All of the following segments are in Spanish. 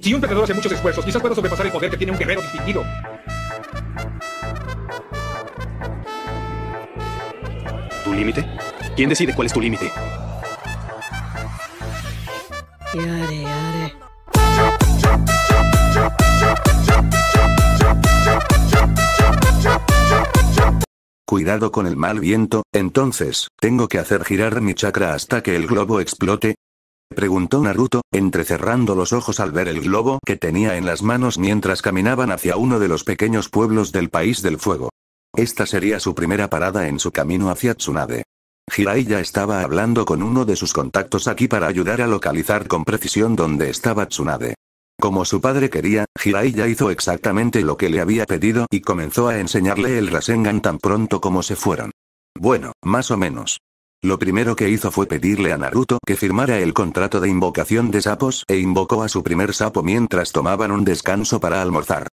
Si un perdedor hace muchos esfuerzos, quizás pueda sobrepasar el poder que tiene un guerrero distinguido. ¿Tu límite? ¿Quién decide cuál es tu límite? Cuidado con el mal viento, entonces, tengo que hacer girar mi chakra hasta que el globo explote, preguntó Naruto, entrecerrando los ojos al ver el globo que tenía en las manos mientras caminaban hacia uno de los pequeños pueblos del País del Fuego. Esta sería su primera parada en su camino hacia Tsunade. Jiraiya estaba hablando con uno de sus contactos aquí para ayudar a localizar con precisión dónde estaba Tsunade. Como su padre quería, Jiraiya hizo exactamente lo que le había pedido y comenzó a enseñarle el Rasengan tan pronto como se fueron. Bueno, más o menos. Lo primero que hizo fue pedirle a Naruto que firmara el contrato de invocación de sapos e invocó a su primer sapo mientras tomaban un descanso para almorzar.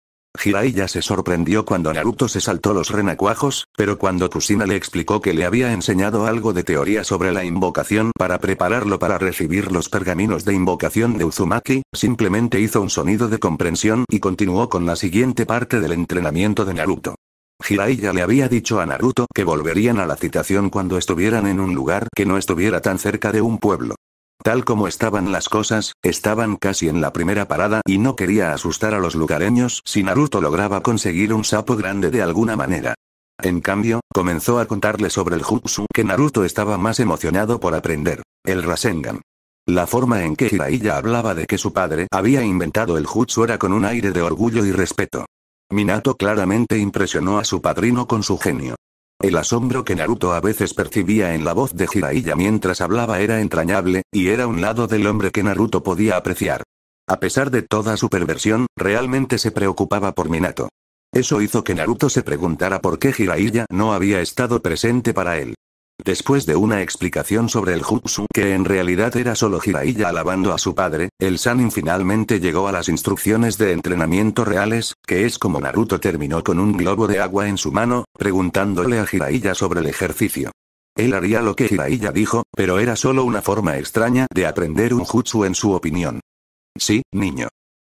Hirai se sorprendió cuando Naruto se saltó los renacuajos, pero cuando Kusina le explicó que le había enseñado algo de teoría sobre la invocación para prepararlo para recibir los pergaminos de invocación de Uzumaki, simplemente hizo un sonido de comprensión y continuó con la siguiente parte del entrenamiento de Naruto. Hiraiya le había dicho a Naruto que volverían a la citación cuando estuvieran en un lugar que no estuviera tan cerca de un pueblo. Tal como estaban las cosas, estaban casi en la primera parada y no quería asustar a los lugareños si Naruto lograba conseguir un sapo grande de alguna manera. En cambio, comenzó a contarle sobre el jutsu que Naruto estaba más emocionado por aprender, el Rasengan. La forma en que Hiraiya hablaba de que su padre había inventado el jutsu era con un aire de orgullo y respeto. Minato claramente impresionó a su padrino con su genio. El asombro que Naruto a veces percibía en la voz de Jiraiya mientras hablaba era entrañable, y era un lado del hombre que Naruto podía apreciar. A pesar de toda su perversión, realmente se preocupaba por Minato. Eso hizo que Naruto se preguntara por qué Jiraiya no había estado presente para él. Después de una explicación sobre el jutsu que en realidad era solo Jiraiya alabando a su padre, el Sanin finalmente llegó a las instrucciones de entrenamiento reales, que es como Naruto terminó con un globo de agua en su mano, preguntándole a Jiraiya sobre el ejercicio. Él haría lo que Jiraiya dijo, pero era solo una forma extraña de aprender un jutsu en su opinión. Sí, niño.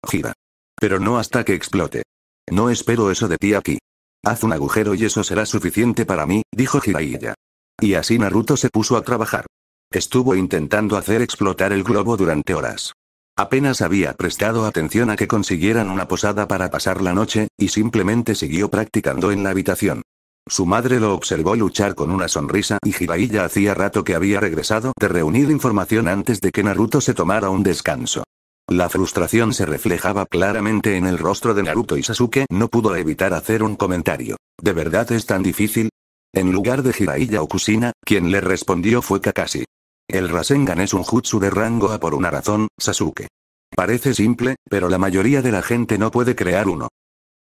Gira. Pero no hasta que explote. No espero eso de ti aquí. Haz un agujero y eso será suficiente para mí, dijo Jiraiya. Y así Naruto se puso a trabajar. Estuvo intentando hacer explotar el globo durante horas. Apenas había prestado atención a que consiguieran una posada para pasar la noche, y simplemente siguió practicando en la habitación. Su madre lo observó luchar con una sonrisa y Jiraiya hacía rato que había regresado de reunir información antes de que Naruto se tomara un descanso. La frustración se reflejaba claramente en el rostro de Naruto y Sasuke no pudo evitar hacer un comentario. ¿De verdad es tan difícil? En lugar de Jiraiya o Kusina, quien le respondió fue Kakashi. El Rasengan es un jutsu de rango A por una razón, Sasuke. Parece simple, pero la mayoría de la gente no puede crear uno.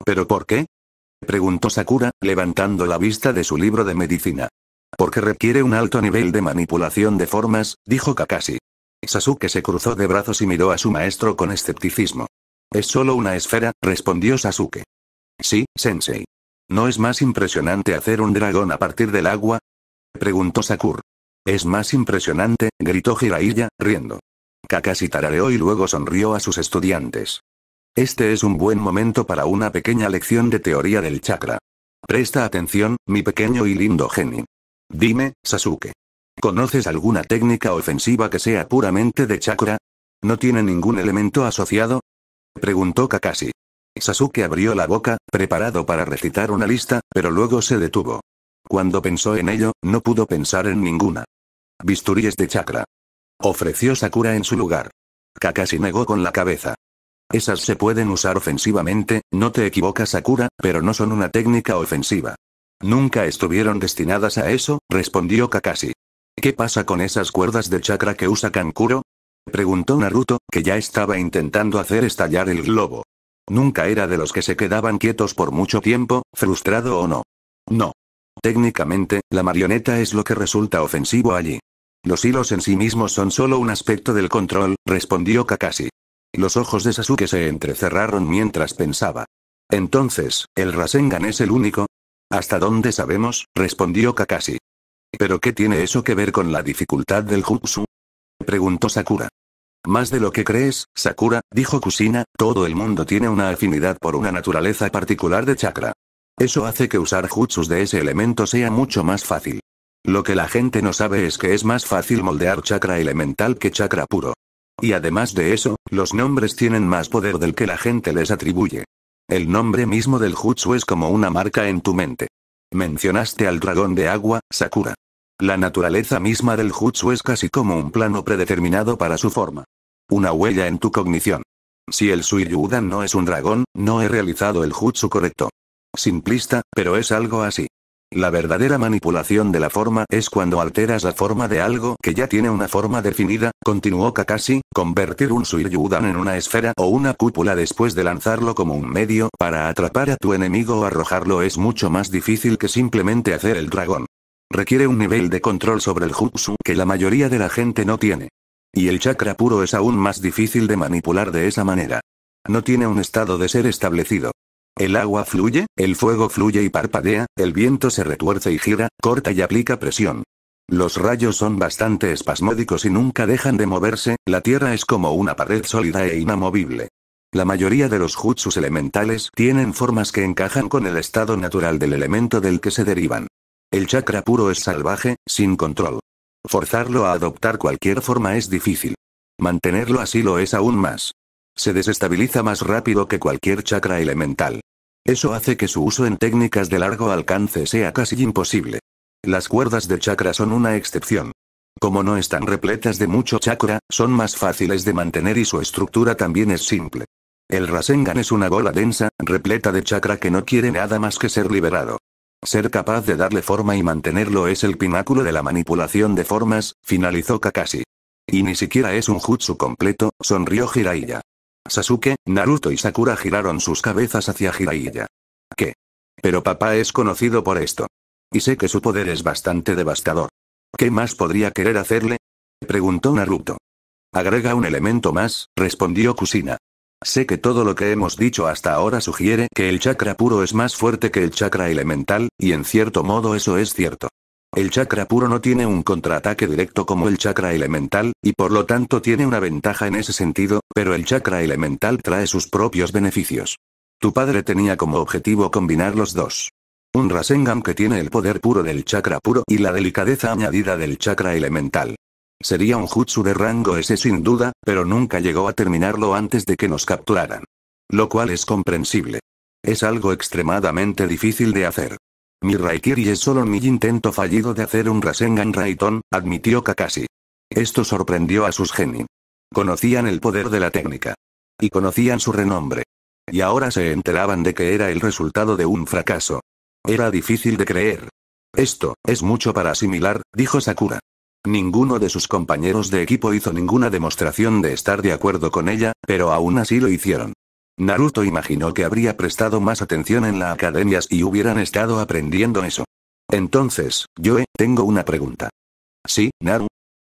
¿Pero por qué? Preguntó Sakura, levantando la vista de su libro de medicina. Porque requiere un alto nivel de manipulación de formas, dijo Kakashi. Sasuke se cruzó de brazos y miró a su maestro con escepticismo. Es solo una esfera, respondió Sasuke. Sí, sensei. ¿No es más impresionante hacer un dragón a partir del agua? Preguntó Sakur. Es más impresionante, gritó Hiraiya, riendo. Kakashi tarareó y luego sonrió a sus estudiantes. Este es un buen momento para una pequeña lección de teoría del chakra. Presta atención, mi pequeño y lindo genin. Dime, Sasuke. ¿Conoces alguna técnica ofensiva que sea puramente de chakra? ¿No tiene ningún elemento asociado? Preguntó Kakashi. Sasuke abrió la boca, preparado para recitar una lista, pero luego se detuvo. Cuando pensó en ello, no pudo pensar en ninguna. Bisturíes de chakra. Ofreció Sakura en su lugar. Kakashi negó con la cabeza. Esas se pueden usar ofensivamente, no te equivocas Sakura, pero no son una técnica ofensiva. Nunca estuvieron destinadas a eso, respondió Kakashi. ¿Qué pasa con esas cuerdas de chakra que usa Kankuro? Preguntó Naruto, que ya estaba intentando hacer estallar el globo. Nunca era de los que se quedaban quietos por mucho tiempo, frustrado o no. No. Técnicamente, la marioneta es lo que resulta ofensivo allí. Los hilos en sí mismos son solo un aspecto del control, respondió Kakashi. Los ojos de Sasuke se entrecerraron mientras pensaba. Entonces, ¿el Rasengan es el único? Hasta dónde sabemos, respondió Kakashi. ¿Pero qué tiene eso que ver con la dificultad del jutsu? Preguntó Sakura. Más de lo que crees, Sakura, dijo Kusina, todo el mundo tiene una afinidad por una naturaleza particular de chakra. Eso hace que usar jutsus de ese elemento sea mucho más fácil. Lo que la gente no sabe es que es más fácil moldear chakra elemental que chakra puro. Y además de eso, los nombres tienen más poder del que la gente les atribuye. El nombre mismo del jutsu es como una marca en tu mente. Mencionaste al dragón de agua, Sakura. La naturaleza misma del jutsu es casi como un plano predeterminado para su forma. Una huella en tu cognición. Si el Suiyudan no es un dragón, no he realizado el jutsu correcto. Simplista, pero es algo así. La verdadera manipulación de la forma es cuando alteras la forma de algo que ya tiene una forma definida, continuó Kakashi, convertir un Suiyudan en una esfera o una cúpula después de lanzarlo como un medio para atrapar a tu enemigo o arrojarlo es mucho más difícil que simplemente hacer el dragón. Requiere un nivel de control sobre el jutsu que la mayoría de la gente no tiene. Y el chakra puro es aún más difícil de manipular de esa manera. No tiene un estado de ser establecido. El agua fluye, el fuego fluye y parpadea, el viento se retuerce y gira, corta y aplica presión. Los rayos son bastante espasmódicos y nunca dejan de moverse, la tierra es como una pared sólida e inamovible. La mayoría de los jutsus elementales tienen formas que encajan con el estado natural del elemento del que se derivan. El chakra puro es salvaje, sin control. Forzarlo a adoptar cualquier forma es difícil. Mantenerlo así lo es aún más. Se desestabiliza más rápido que cualquier chakra elemental. Eso hace que su uso en técnicas de largo alcance sea casi imposible. Las cuerdas de chakra son una excepción. Como no están repletas de mucho chakra, son más fáciles de mantener y su estructura también es simple. El Rasengan es una bola densa, repleta de chakra que no quiere nada más que ser liberado. Ser capaz de darle forma y mantenerlo es el pináculo de la manipulación de formas, finalizó Kakashi. Y ni siquiera es un jutsu completo, sonrió Jiraiya. Sasuke, Naruto y Sakura giraron sus cabezas hacia Jiraiya. ¿Qué? Pero papá es conocido por esto. Y sé que su poder es bastante devastador. ¿Qué más podría querer hacerle? Preguntó Naruto. Agrega un elemento más, respondió Kusina. Sé que todo lo que hemos dicho hasta ahora sugiere que el chakra puro es más fuerte que el chakra elemental, y en cierto modo eso es cierto. El chakra puro no tiene un contraataque directo como el chakra elemental, y por lo tanto tiene una ventaja en ese sentido, pero el chakra elemental trae sus propios beneficios. Tu padre tenía como objetivo combinar los dos. Un Rasengan que tiene el poder puro del chakra puro y la delicadeza añadida del chakra elemental. Sería un jutsu de rango ese sin duda, pero nunca llegó a terminarlo antes de que nos capturaran. Lo cual es comprensible. Es algo extremadamente difícil de hacer. Mi Raikiri es solo mi intento fallido de hacer un Rasengan Raiton, admitió Kakashi. Esto sorprendió a sus genin. Conocían el poder de la técnica. Y conocían su renombre. Y ahora se enteraban de que era el resultado de un fracaso. Era difícil de creer. Esto, es mucho para asimilar, dijo Sakura. Ninguno de sus compañeros de equipo hizo ninguna demostración de estar de acuerdo con ella, pero aún así lo hicieron. Naruto imaginó que habría prestado más atención en la academia y hubieran estado aprendiendo eso. Entonces, yo tengo una pregunta. Sí, Naru.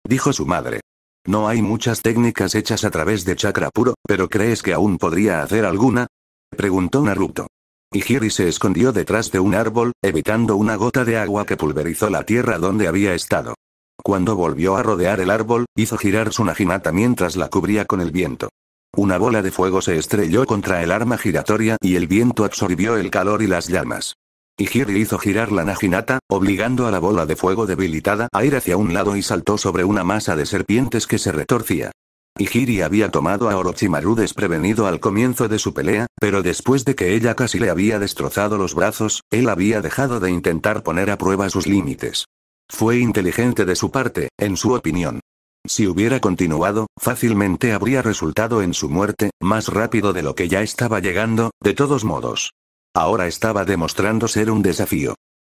Dijo su madre. No hay muchas técnicas hechas a través de chakra puro, pero ¿crees que aún podría hacer alguna? Preguntó Naruto. Y Hiri se escondió detrás de un árbol, evitando una gota de agua que pulverizó la tierra donde había estado. Cuando volvió a rodear el árbol, hizo girar su Najinata mientras la cubría con el viento. Una bola de fuego se estrelló contra el arma giratoria y el viento absorbió el calor y las llamas. Ijiri hizo girar la Najinata, obligando a la bola de fuego debilitada a ir hacia un lado y saltó sobre una masa de serpientes que se retorcía. Ijiri había tomado a Orochimaru desprevenido al comienzo de su pelea, pero después de que ella casi le había destrozado los brazos, él había dejado de intentar poner a prueba sus límites. Fue inteligente de su parte, en su opinión. Si hubiera continuado, fácilmente habría resultado en su muerte, más rápido de lo que ya estaba llegando, de todos modos. Ahora estaba demostrando ser un desafío.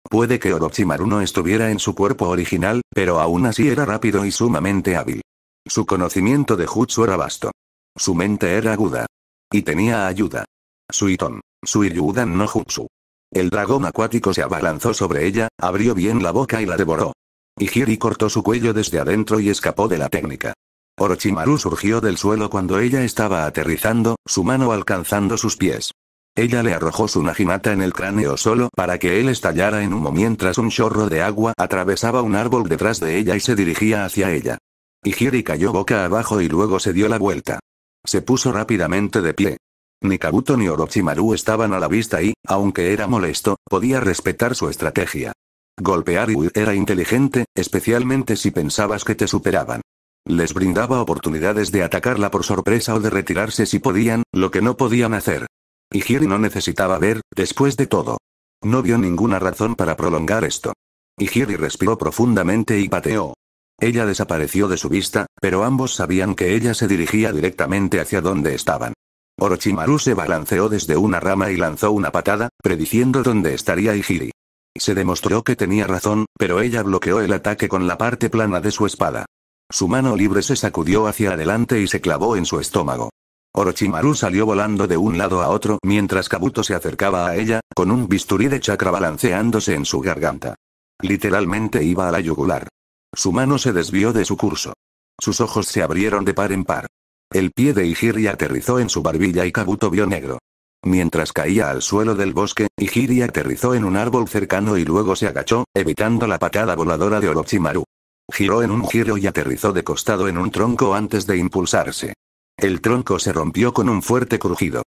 Puede que Orochimaru no estuviera en su cuerpo original, pero aún así era rápido y sumamente hábil. Su conocimiento de Jutsu era vasto. Su mente era aguda. Y tenía ayuda. Su Iton. Su no Jutsu. El dragón acuático se abalanzó sobre ella, abrió bien la boca y la devoró. Higiri cortó su cuello desde adentro y escapó de la técnica. Orochimaru surgió del suelo cuando ella estaba aterrizando, su mano alcanzando sus pies. Ella le arrojó su najimata en el cráneo solo para que él estallara en humo mientras un chorro de agua atravesaba un árbol detrás de ella y se dirigía hacia ella. Higiri cayó boca abajo y luego se dio la vuelta. Se puso rápidamente de pie. Ni Kabuto ni Orochimaru estaban a la vista y, aunque era molesto, podía respetar su estrategia. Golpear y era inteligente, especialmente si pensabas que te superaban. Les brindaba oportunidades de atacarla por sorpresa o de retirarse si podían, lo que no podían hacer. Hijiri no necesitaba ver, después de todo. No vio ninguna razón para prolongar esto. Hijiri respiró profundamente y pateó. Ella desapareció de su vista, pero ambos sabían que ella se dirigía directamente hacia donde estaban. Orochimaru se balanceó desde una rama y lanzó una patada, prediciendo dónde estaría Igiri. Se demostró que tenía razón, pero ella bloqueó el ataque con la parte plana de su espada. Su mano libre se sacudió hacia adelante y se clavó en su estómago. Orochimaru salió volando de un lado a otro mientras Kabuto se acercaba a ella, con un bisturí de chakra balanceándose en su garganta. Literalmente iba a la yugular. Su mano se desvió de su curso. Sus ojos se abrieron de par en par. El pie de Ijiri aterrizó en su barbilla y Kabuto vio negro. Mientras caía al suelo del bosque, Ijiri aterrizó en un árbol cercano y luego se agachó, evitando la patada voladora de Orochimaru. Giró en un giro y aterrizó de costado en un tronco antes de impulsarse. El tronco se rompió con un fuerte crujido.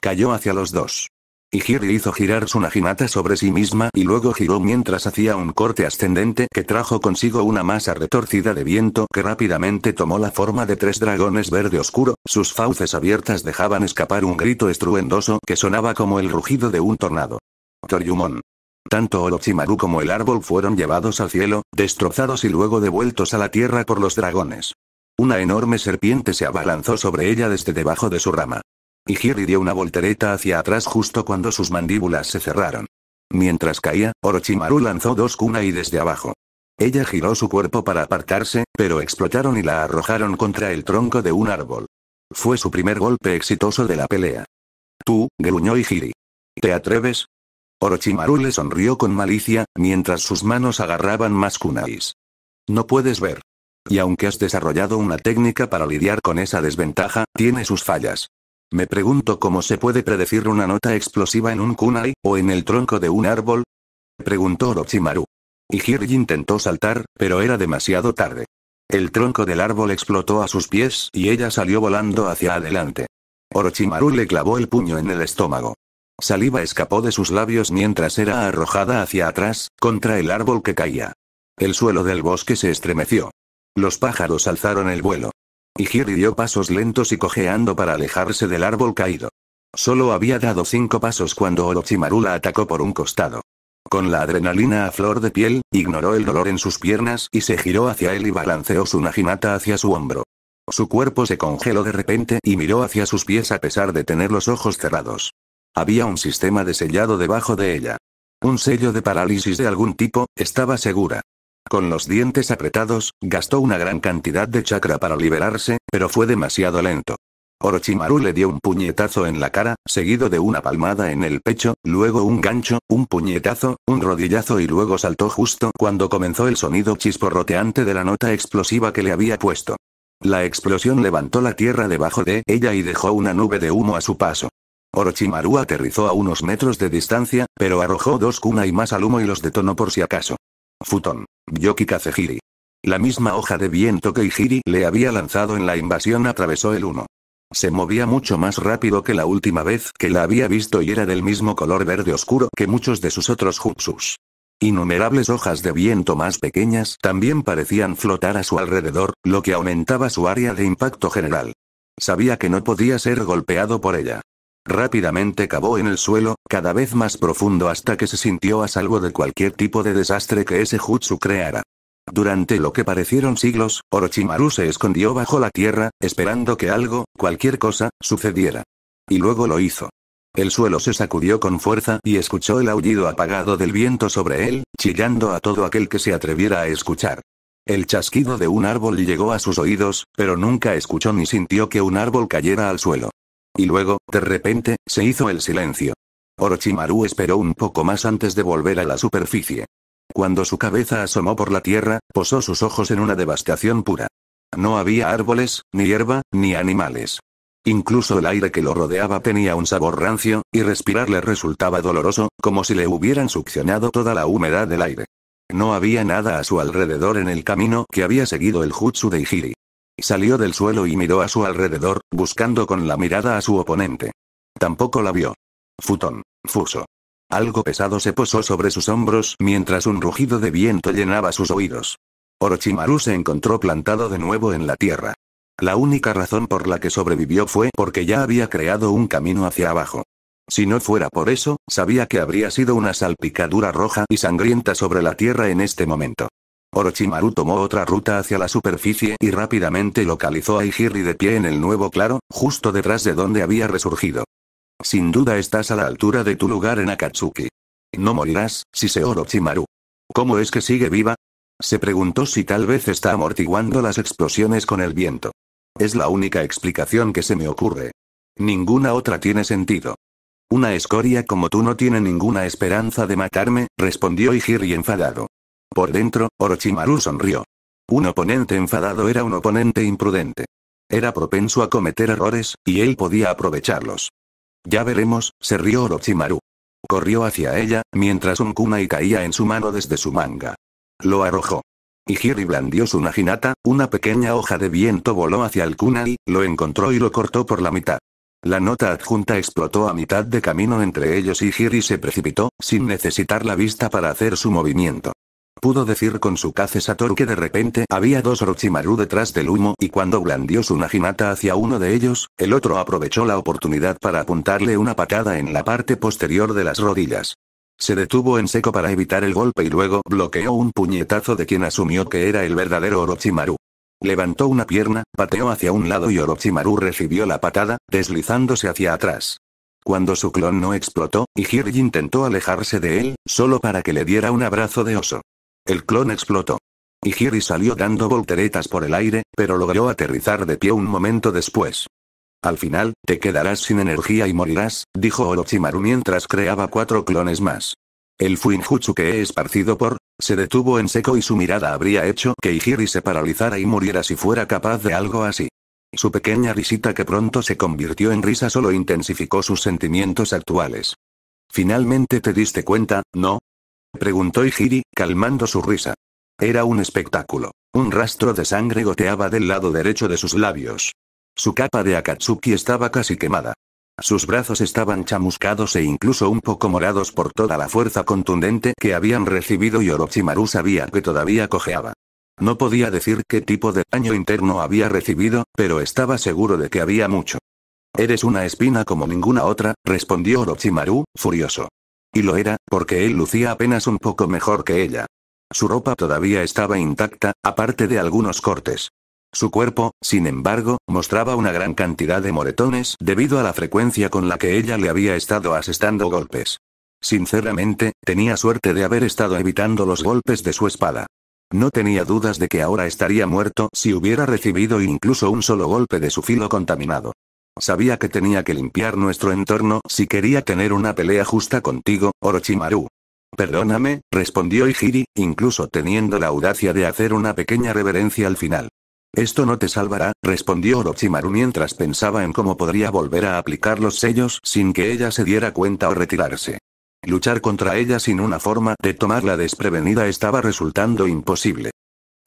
Cayó hacia los dos. Y Higiri hizo girar su naginata sobre sí misma y luego giró mientras hacía un corte ascendente que trajo consigo una masa retorcida de viento que rápidamente tomó la forma de tres dragones verde oscuro, sus fauces abiertas dejaban escapar un grito estruendoso que sonaba como el rugido de un tornado. Toryumon. Tanto Orochimaru como el árbol fueron llevados al cielo, destrozados y luego devueltos a la tierra por los dragones. Una enorme serpiente se abalanzó sobre ella desde debajo de su rama. Y dio una voltereta hacia atrás justo cuando sus mandíbulas se cerraron. Mientras caía, Orochimaru lanzó dos kunai desde abajo. Ella giró su cuerpo para apartarse, pero explotaron y la arrojaron contra el tronco de un árbol. Fue su primer golpe exitoso de la pelea. Tú, gruñó Hiri. ¿Te atreves? Orochimaru le sonrió con malicia, mientras sus manos agarraban más kunais. No puedes ver. Y aunque has desarrollado una técnica para lidiar con esa desventaja, tiene sus fallas. Me pregunto cómo se puede predecir una nota explosiva en un kunai, o en el tronco de un árbol. Preguntó Orochimaru. Y Hirji intentó saltar, pero era demasiado tarde. El tronco del árbol explotó a sus pies y ella salió volando hacia adelante. Orochimaru le clavó el puño en el estómago. Saliva escapó de sus labios mientras era arrojada hacia atrás, contra el árbol que caía. El suelo del bosque se estremeció. Los pájaros alzaron el vuelo. Higiri dio pasos lentos y cojeando para alejarse del árbol caído. Solo había dado cinco pasos cuando Orochimaru la atacó por un costado. Con la adrenalina a flor de piel, ignoró el dolor en sus piernas y se giró hacia él y balanceó su naginata hacia su hombro. Su cuerpo se congeló de repente y miró hacia sus pies a pesar de tener los ojos cerrados. Había un sistema de sellado debajo de ella. Un sello de parálisis de algún tipo, estaba segura. Con los dientes apretados, gastó una gran cantidad de chakra para liberarse, pero fue demasiado lento. Orochimaru le dio un puñetazo en la cara, seguido de una palmada en el pecho, luego un gancho, un puñetazo, un rodillazo y luego saltó justo cuando comenzó el sonido chisporroteante de la nota explosiva que le había puesto. La explosión levantó la tierra debajo de ella y dejó una nube de humo a su paso. Orochimaru aterrizó a unos metros de distancia, pero arrojó dos kunai y más al humo y los detonó por si acaso. Futon. Yoki Kazejiri. La misma hoja de viento que Ijiri le había lanzado en la invasión atravesó el uno. Se movía mucho más rápido que la última vez que la había visto y era del mismo color verde oscuro que muchos de sus otros jutsus. Innumerables hojas de viento más pequeñas también parecían flotar a su alrededor, lo que aumentaba su área de impacto general. Sabía que no podía ser golpeado por ella. Rápidamente cavó en el suelo, cada vez más profundo hasta que se sintió a salvo de cualquier tipo de desastre que ese jutsu creara. Durante lo que parecieron siglos, Orochimaru se escondió bajo la tierra, esperando que algo, cualquier cosa, sucediera. Y luego lo hizo. El suelo se sacudió con fuerza y escuchó el aullido apagado del viento sobre él, chillando a todo aquel que se atreviera a escuchar. El chasquido de un árbol llegó a sus oídos, pero nunca escuchó ni sintió que un árbol cayera al suelo y luego, de repente, se hizo el silencio. Orochimaru esperó un poco más antes de volver a la superficie. Cuando su cabeza asomó por la tierra, posó sus ojos en una devastación pura. No había árboles, ni hierba, ni animales. Incluso el aire que lo rodeaba tenía un sabor rancio, y respirar le resultaba doloroso, como si le hubieran succionado toda la humedad del aire. No había nada a su alrededor en el camino que había seguido el jutsu de Ijiri. Salió del suelo y miró a su alrededor, buscando con la mirada a su oponente. Tampoco la vio. Futón. Fuso. Algo pesado se posó sobre sus hombros mientras un rugido de viento llenaba sus oídos. Orochimaru se encontró plantado de nuevo en la tierra. La única razón por la que sobrevivió fue porque ya había creado un camino hacia abajo. Si no fuera por eso, sabía que habría sido una salpicadura roja y sangrienta sobre la tierra en este momento. Orochimaru tomó otra ruta hacia la superficie y rápidamente localizó a Ijiri de pie en el nuevo claro, justo detrás de donde había resurgido. Sin duda estás a la altura de tu lugar en Akatsuki. No morirás, si se Orochimaru. ¿Cómo es que sigue viva? Se preguntó si tal vez está amortiguando las explosiones con el viento. Es la única explicación que se me ocurre. Ninguna otra tiene sentido. Una escoria como tú no tiene ninguna esperanza de matarme, respondió Ijiri enfadado. Por dentro, Orochimaru sonrió. Un oponente enfadado era un oponente imprudente. Era propenso a cometer errores, y él podía aprovecharlos. Ya veremos, se rió Orochimaru. Corrió hacia ella, mientras un kunai caía en su mano desde su manga. Lo arrojó. Y Hijiri blandió su naginata, una pequeña hoja de viento voló hacia el kunai, lo encontró y lo cortó por la mitad. La nota adjunta explotó a mitad de camino entre ellos y Hiri se precipitó, sin necesitar la vista para hacer su movimiento. Pudo decir con su Kaze Satoru que de repente había dos Orochimaru detrás del humo y cuando blandió su Naginata hacia uno de ellos, el otro aprovechó la oportunidad para apuntarle una patada en la parte posterior de las rodillas. Se detuvo en seco para evitar el golpe y luego bloqueó un puñetazo de quien asumió que era el verdadero Orochimaru. Levantó una pierna, pateó hacia un lado y Orochimaru recibió la patada, deslizándose hacia atrás. Cuando su clon no explotó, y Igiri intentó alejarse de él, solo para que le diera un abrazo de oso. El clon explotó. Higiri salió dando volteretas por el aire, pero logró aterrizar de pie un momento después. Al final, te quedarás sin energía y morirás, dijo Orochimaru mientras creaba cuatro clones más. El Fuinjutsu que he esparcido por, se detuvo en seco y su mirada habría hecho que Igiri se paralizara y muriera si fuera capaz de algo así. Su pequeña risita que pronto se convirtió en risa solo intensificó sus sentimientos actuales. Finalmente te diste cuenta, ¿no? preguntó Ijiri, calmando su risa. Era un espectáculo. Un rastro de sangre goteaba del lado derecho de sus labios. Su capa de Akatsuki estaba casi quemada. Sus brazos estaban chamuscados e incluso un poco morados por toda la fuerza contundente que habían recibido y Orochimaru sabía que todavía cojeaba. No podía decir qué tipo de daño interno había recibido, pero estaba seguro de que había mucho. Eres una espina como ninguna otra, respondió Orochimaru, furioso. Y lo era, porque él lucía apenas un poco mejor que ella. Su ropa todavía estaba intacta, aparte de algunos cortes. Su cuerpo, sin embargo, mostraba una gran cantidad de moretones debido a la frecuencia con la que ella le había estado asestando golpes. Sinceramente, tenía suerte de haber estado evitando los golpes de su espada. No tenía dudas de que ahora estaría muerto si hubiera recibido incluso un solo golpe de su filo contaminado. Sabía que tenía que limpiar nuestro entorno si quería tener una pelea justa contigo, Orochimaru. Perdóname, respondió Ijiri, incluso teniendo la audacia de hacer una pequeña reverencia al final. Esto no te salvará, respondió Orochimaru mientras pensaba en cómo podría volver a aplicar los sellos sin que ella se diera cuenta o retirarse. Luchar contra ella sin una forma de tomarla desprevenida estaba resultando imposible.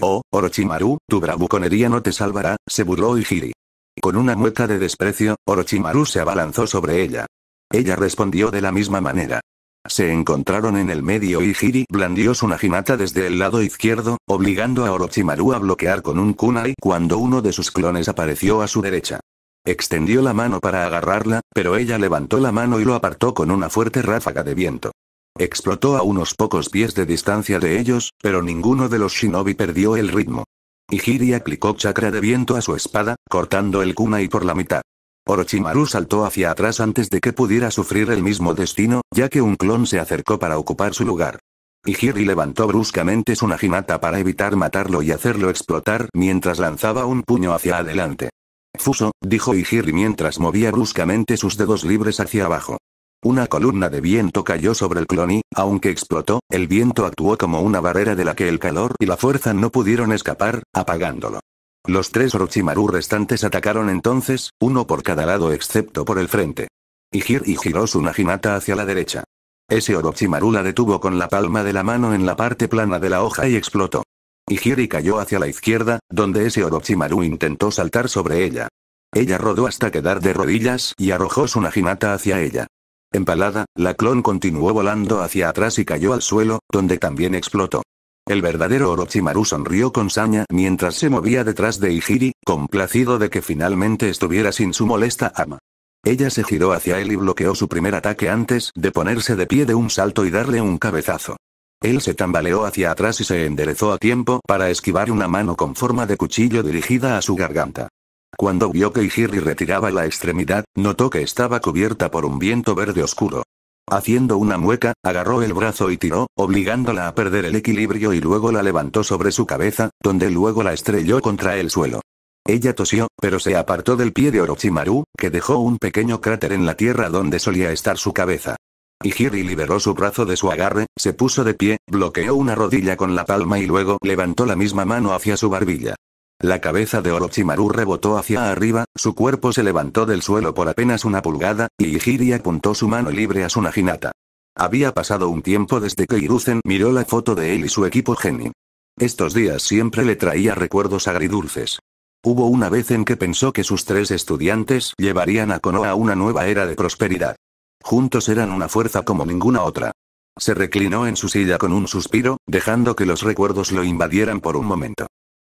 Oh, Orochimaru, tu bravuconería no te salvará, se burló Ijiri. Con una mueca de desprecio, Orochimaru se abalanzó sobre ella. Ella respondió de la misma manera. Se encontraron en el medio y Hiri blandió su naginata desde el lado izquierdo, obligando a Orochimaru a bloquear con un kunai cuando uno de sus clones apareció a su derecha. Extendió la mano para agarrarla, pero ella levantó la mano y lo apartó con una fuerte ráfaga de viento. Explotó a unos pocos pies de distancia de ellos, pero ninguno de los shinobi perdió el ritmo. Igiri aplicó chakra de viento a su espada, cortando el kunai por la mitad. Orochimaru saltó hacia atrás antes de que pudiera sufrir el mismo destino, ya que un clon se acercó para ocupar su lugar. Hijiri levantó bruscamente su Naginata para evitar matarlo y hacerlo explotar mientras lanzaba un puño hacia adelante. Fuso, dijo Hijiri mientras movía bruscamente sus dedos libres hacia abajo. Una columna de viento cayó sobre el clon y, aunque explotó, el viento actuó como una barrera de la que el calor y la fuerza no pudieron escapar, apagándolo. Los tres Orochimaru restantes atacaron entonces, uno por cada lado excepto por el frente. Igir giró su Naginata hacia la derecha. Ese Orochimaru la detuvo con la palma de la mano en la parte plana de la hoja y explotó. Hijiri cayó hacia la izquierda, donde ese Orochimaru intentó saltar sobre ella. Ella rodó hasta quedar de rodillas y arrojó su Naginata hacia ella. Empalada, la clon continuó volando hacia atrás y cayó al suelo, donde también explotó. El verdadero Orochimaru sonrió con saña mientras se movía detrás de Ijiri, complacido de que finalmente estuviera sin su molesta ama. Ella se giró hacia él y bloqueó su primer ataque antes de ponerse de pie de un salto y darle un cabezazo. Él se tambaleó hacia atrás y se enderezó a tiempo para esquivar una mano con forma de cuchillo dirigida a su garganta. Cuando vio que Ijiri retiraba la extremidad, notó que estaba cubierta por un viento verde oscuro. Haciendo una mueca, agarró el brazo y tiró, obligándola a perder el equilibrio y luego la levantó sobre su cabeza, donde luego la estrelló contra el suelo. Ella tosió, pero se apartó del pie de Orochimaru, que dejó un pequeño cráter en la tierra donde solía estar su cabeza. Ijiri liberó su brazo de su agarre, se puso de pie, bloqueó una rodilla con la palma y luego levantó la misma mano hacia su barbilla. La cabeza de Orochimaru rebotó hacia arriba, su cuerpo se levantó del suelo por apenas una pulgada, y Higiri apuntó su mano libre a su Naginata. Había pasado un tiempo desde que Iruzen miró la foto de él y su equipo Genin. Estos días siempre le traía recuerdos agridulces. Hubo una vez en que pensó que sus tres estudiantes llevarían a Konoha a una nueva era de prosperidad. Juntos eran una fuerza como ninguna otra. Se reclinó en su silla con un suspiro, dejando que los recuerdos lo invadieran por un momento.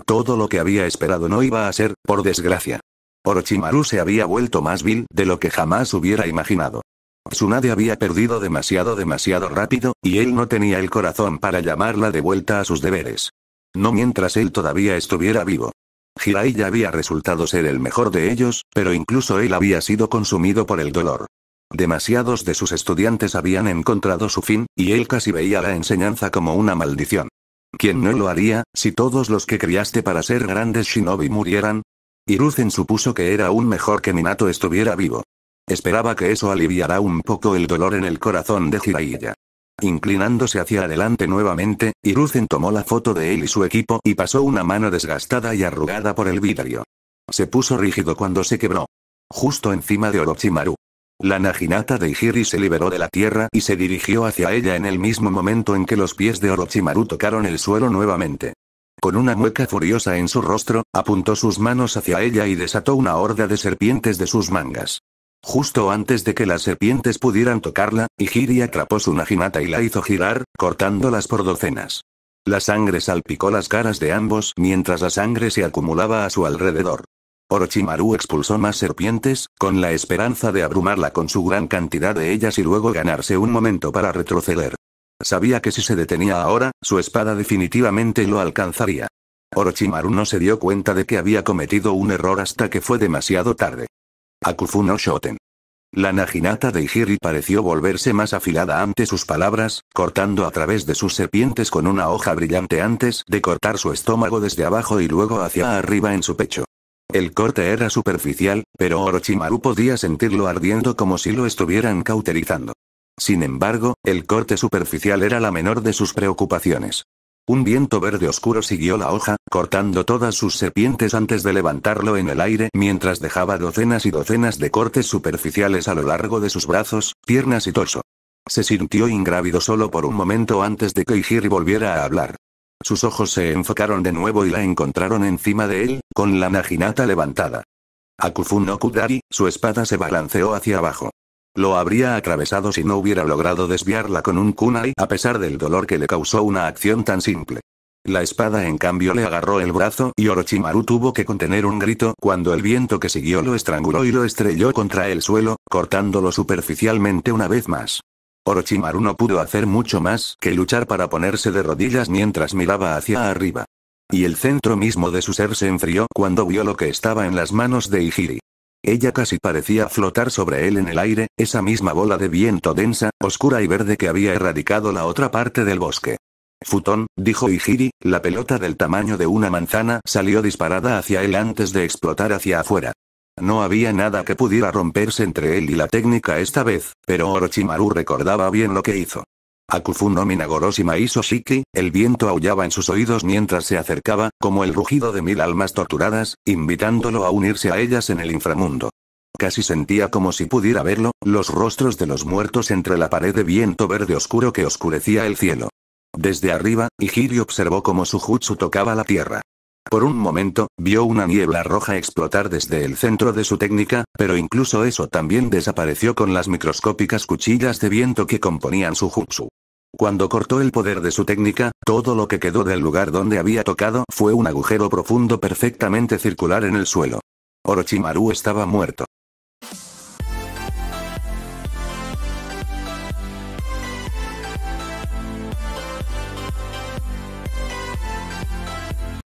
Todo lo que había esperado no iba a ser, por desgracia. Orochimaru se había vuelto más vil de lo que jamás hubiera imaginado. Tsunade había perdido demasiado demasiado rápido, y él no tenía el corazón para llamarla de vuelta a sus deberes. No mientras él todavía estuviera vivo. Hirai ya había resultado ser el mejor de ellos, pero incluso él había sido consumido por el dolor. Demasiados de sus estudiantes habían encontrado su fin, y él casi veía la enseñanza como una maldición. ¿Quién no lo haría, si todos los que criaste para ser grandes shinobi murieran? Hiruzen supuso que era aún mejor que Minato estuviera vivo. Esperaba que eso aliviará un poco el dolor en el corazón de Jiraiya. Inclinándose hacia adelante nuevamente, Hiruzen tomó la foto de él y su equipo y pasó una mano desgastada y arrugada por el vidrio. Se puso rígido cuando se quebró. Justo encima de Orochimaru. La Naginata de Ijiri se liberó de la tierra y se dirigió hacia ella en el mismo momento en que los pies de Orochimaru tocaron el suelo nuevamente. Con una mueca furiosa en su rostro, apuntó sus manos hacia ella y desató una horda de serpientes de sus mangas. Justo antes de que las serpientes pudieran tocarla, Ijiri atrapó su Naginata y la hizo girar, cortándolas por docenas. La sangre salpicó las caras de ambos mientras la sangre se acumulaba a su alrededor. Orochimaru expulsó más serpientes, con la esperanza de abrumarla con su gran cantidad de ellas y luego ganarse un momento para retroceder. Sabía que si se detenía ahora, su espada definitivamente lo alcanzaría. Orochimaru no se dio cuenta de que había cometido un error hasta que fue demasiado tarde. Akufu no Shoten. La najinata de Ijiri pareció volverse más afilada ante sus palabras, cortando a través de sus serpientes con una hoja brillante antes de cortar su estómago desde abajo y luego hacia arriba en su pecho. El corte era superficial, pero Orochimaru podía sentirlo ardiendo como si lo estuvieran cauterizando. Sin embargo, el corte superficial era la menor de sus preocupaciones. Un viento verde oscuro siguió la hoja, cortando todas sus serpientes antes de levantarlo en el aire mientras dejaba docenas y docenas de cortes superficiales a lo largo de sus brazos, piernas y torso. Se sintió ingrávido solo por un momento antes de que Ijiri volviera a hablar. Sus ojos se enfocaron de nuevo y la encontraron encima de él, con la naginata levantada. Kufu no su espada se balanceó hacia abajo. Lo habría atravesado si no hubiera logrado desviarla con un kunai, a pesar del dolor que le causó una acción tan simple. La espada en cambio le agarró el brazo y Orochimaru tuvo que contener un grito cuando el viento que siguió lo estranguló y lo estrelló contra el suelo, cortándolo superficialmente una vez más. Orochimaru no pudo hacer mucho más que luchar para ponerse de rodillas mientras miraba hacia arriba. Y el centro mismo de su ser se enfrió cuando vio lo que estaba en las manos de Igiri. Ella casi parecía flotar sobre él en el aire, esa misma bola de viento densa, oscura y verde que había erradicado la otra parte del bosque. Futón, dijo Igiri, la pelota del tamaño de una manzana salió disparada hacia él antes de explotar hacia afuera. No había nada que pudiera romperse entre él y la técnica esta vez, pero Orochimaru recordaba bien lo que hizo. Akufu no hizo shiki. el viento aullaba en sus oídos mientras se acercaba, como el rugido de mil almas torturadas, invitándolo a unirse a ellas en el inframundo. Casi sentía como si pudiera verlo, los rostros de los muertos entre la pared de viento verde oscuro que oscurecía el cielo. Desde arriba, Igiri observó cómo su jutsu tocaba la tierra. Por un momento, vio una niebla roja explotar desde el centro de su técnica, pero incluso eso también desapareció con las microscópicas cuchillas de viento que componían su jutsu. Cuando cortó el poder de su técnica, todo lo que quedó del lugar donde había tocado fue un agujero profundo perfectamente circular en el suelo. Orochimaru estaba muerto.